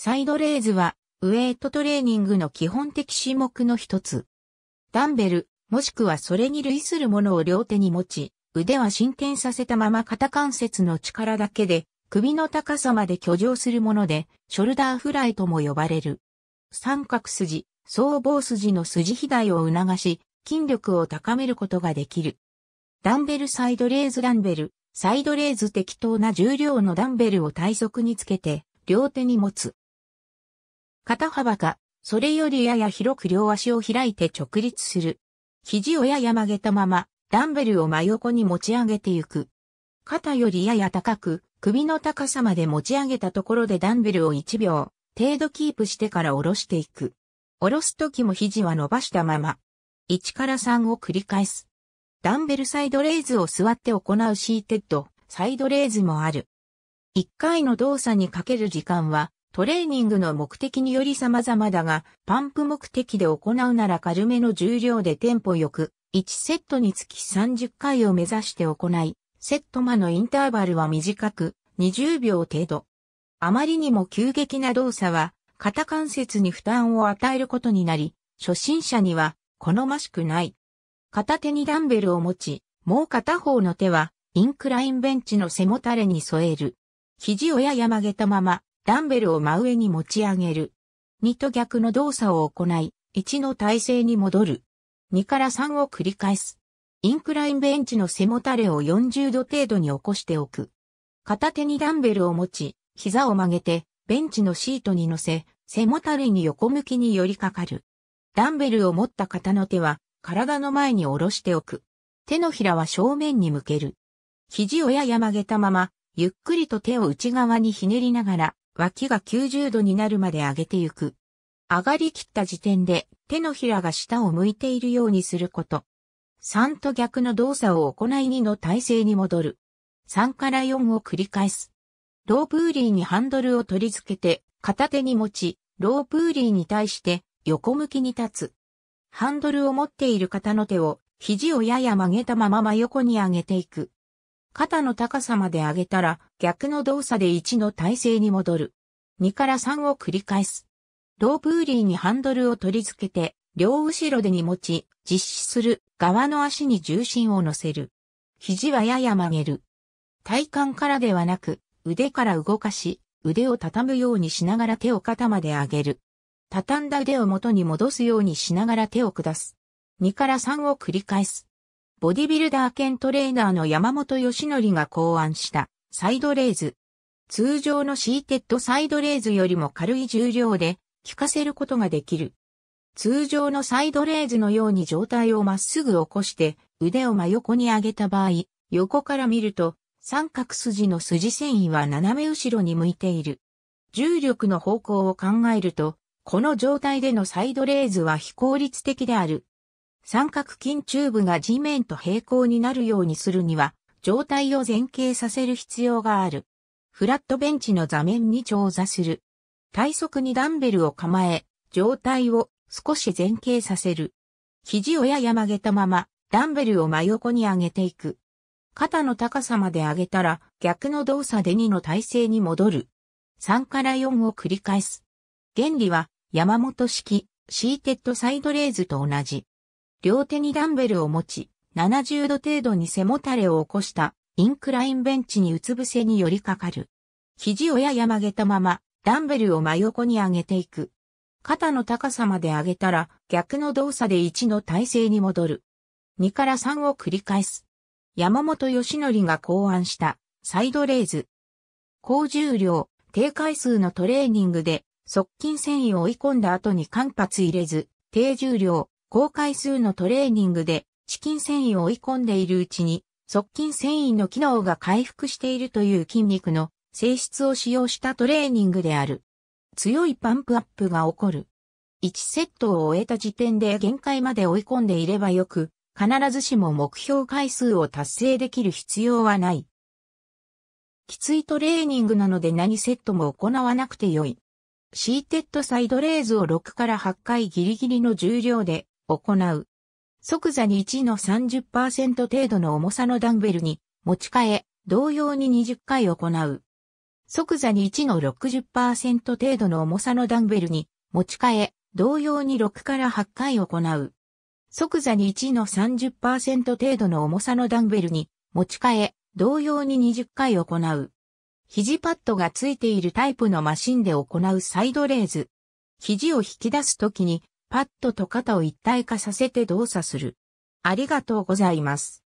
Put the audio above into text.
サイドレーズは、ウェイトトレーニングの基本的種目の一つ。ダンベル、もしくはそれに類するものを両手に持ち、腕は伸展させたまま肩関節の力だけで、首の高さまで挙上するもので、ショルダーフライとも呼ばれる。三角筋、僧帽筋の筋肥大を促し、筋力を高めることができる。ダンベルサイドレーズダンベル、サイドレーズ適当な重量のダンベルを体側につけて、両手に持つ。肩幅か、それよりやや広く両足を開いて直立する。肘をやや曲げたまま、ダンベルを真横に持ち上げていく。肩よりやや高く、首の高さまで持ち上げたところでダンベルを1秒程度キープしてから下ろしていく。下ろす時も肘は伸ばしたまま。1から3を繰り返す。ダンベルサイドレイズを座って行うシーテッド、サイドレイズもある。1回の動作にかける時間はトレーニングの目的により様々だが、パンプ目的で行うなら軽めの重量でテンポよく、1セットにつき30回を目指して行い、セット間のインターバルは短く、20秒程度。あまりにも急激な動作は、肩関節に負担を与えることになり、初心者には好ましくない。片手にダンベルを持ち、もう片方の手は、インクラインベンチの背もたれに添える。肘をやや曲げたまま、ダンベルを真上に持ち上げる。2と逆の動作を行い、1の体勢に戻る。2から3を繰り返す。インクラインベンチの背もたれを40度程度に起こしておく。片手にダンベルを持ち、膝を曲げて、ベンチのシートに乗せ、背もたれに横向きに寄りかかる。ダンベルを持った方の手は、体の前に下ろしておく。手のひらは正面に向ける。肘をやや曲げたまま、ゆっくりと手を内側にひねりながら、脇が90度になるまで上げてゆく。上がりきった時点で手のひらが下を向いているようにすること。3と逆の動作を行い2の体勢に戻る。3から4を繰り返す。ロープーリーにハンドルを取り付けて片手に持ち、ロープーリーに対して横向きに立つ。ハンドルを持っている方の手を肘をやや曲げたまま真横に上げていく。肩の高さまで上げたら、逆の動作で1の体勢に戻る。2から3を繰り返す。ロープーリーにハンドルを取り付けて、両後ろでに持ち、実施する側の足に重心を乗せる。肘はやや曲げる。体幹からではなく、腕から動かし、腕を畳むようにしながら手を肩まで上げる。畳んだ腕を元に戻すようにしながら手を下す。2から3を繰り返す。ボディビルダー兼トレーナーの山本義則が考案したサイドレーズ。通常のシーテッドサイドレーズよりも軽い重量で効かせることができる。通常のサイドレーズのように上体をまっすぐ起こして腕を真横に上げた場合、横から見ると三角筋の筋繊維は斜め後ろに向いている。重力の方向を考えると、この状態でのサイドレーズは非効率的である。三角筋チューブが地面と平行になるようにするには、状態を前傾させる必要がある。フラットベンチの座面に調座する。体側にダンベルを構え、状態を少し前傾させる。肘をやや曲げたまま、ダンベルを真横に上げていく。肩の高さまで上げたら、逆の動作で2の体勢に戻る。3から4を繰り返す。原理は、山本式、シーテッドサイドレーズと同じ。両手にダンベルを持ち、70度程度に背もたれを起こしたインクラインベンチにうつ伏せに寄りかかる。肘をやや曲げたまま、ダンベルを真横に上げていく。肩の高さまで上げたら、逆の動作で1の体勢に戻る。2から3を繰り返す。山本義則が考案したサイドレーズ。高重量、低回数のトレーニングで、側近繊維を追い込んだ後に間髪入れず、低重量、高回数のトレーニングで、チキン繊維を追い込んでいるうちに、側筋繊維の機能が回復しているという筋肉の性質を使用したトレーニングである。強いパンプアップが起こる。1セットを終えた時点で限界まで追い込んでいればよく、必ずしも目標回数を達成できる必要はない。きついトレーニングなので何セットも行わなくてよい。シーテッドサイドレーズを6から8回ギリギリの重量で行う。即座に1の30%程度の重さのダンベルに持ち替え、同様に20回行う。即座に1の60%程度の重さのダンベルに持ち替え、同様に6から8回行う。即座に1の30%程度の重さのダンベルに持ち替え、同様に20回行う。肘パッドがついているタイプのマシンで行うサイドレーズ。肘を引き出すときにパッドと肩を一体化させて動作する。ありがとうございます。